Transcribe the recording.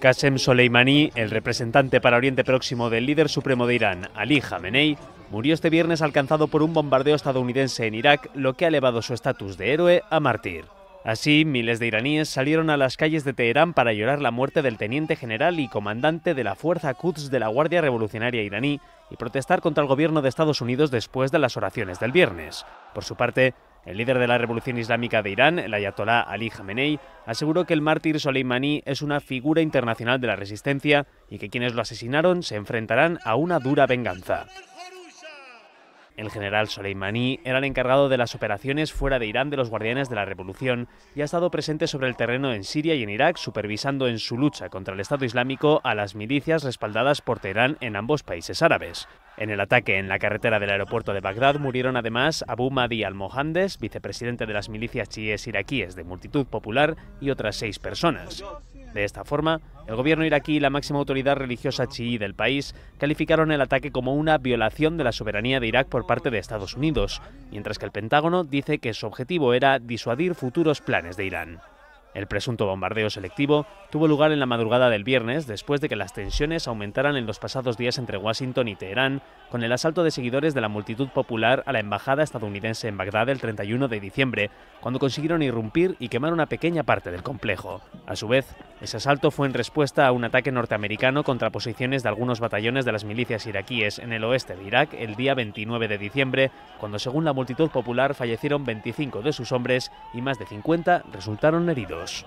Qasem Soleimani, el representante para Oriente Próximo del líder supremo de Irán, Ali Khamenei, murió este viernes alcanzado por un bombardeo estadounidense en Irak, lo que ha elevado su estatus de héroe a mártir. Así, miles de iraníes salieron a las calles de Teherán para llorar la muerte del teniente general y comandante de la Fuerza Quds de la Guardia Revolucionaria iraní y protestar contra el gobierno de Estados Unidos después de las oraciones del viernes. Por su parte, el líder de la Revolución Islámica de Irán, el ayatolá Ali Khamenei, aseguró que el mártir Soleimani es una figura internacional de la resistencia y que quienes lo asesinaron se enfrentarán a una dura venganza. El general Soleimani era el encargado de las operaciones fuera de Irán de los Guardianes de la Revolución y ha estado presente sobre el terreno en Siria y en Irak, supervisando en su lucha contra el Estado Islámico a las milicias respaldadas por Teherán en ambos países árabes. En el ataque en la carretera del aeropuerto de Bagdad murieron además Abu Mahdi al-Mohandes, vicepresidente de las milicias chiíes iraquíes de multitud popular, y otras seis personas. De esta forma, el gobierno iraquí y la máxima autoridad religiosa chií del país calificaron el ataque como una violación de la soberanía de Irak por parte de Estados Unidos, mientras que el Pentágono dice que su objetivo era disuadir futuros planes de Irán. El presunto bombardeo selectivo tuvo lugar en la madrugada del viernes después de que las tensiones aumentaran en los pasados días entre Washington y Teherán, con el asalto de seguidores de la multitud popular a la embajada estadounidense en Bagdad el 31 de diciembre, cuando consiguieron irrumpir y quemar una pequeña parte del complejo. A su vez, ese asalto fue en respuesta a un ataque norteamericano contra posiciones de algunos batallones de las milicias iraquíes en el oeste de Irak el día 29 de diciembre, cuando según la multitud popular fallecieron 25 de sus hombres y más de 50 resultaron heridos.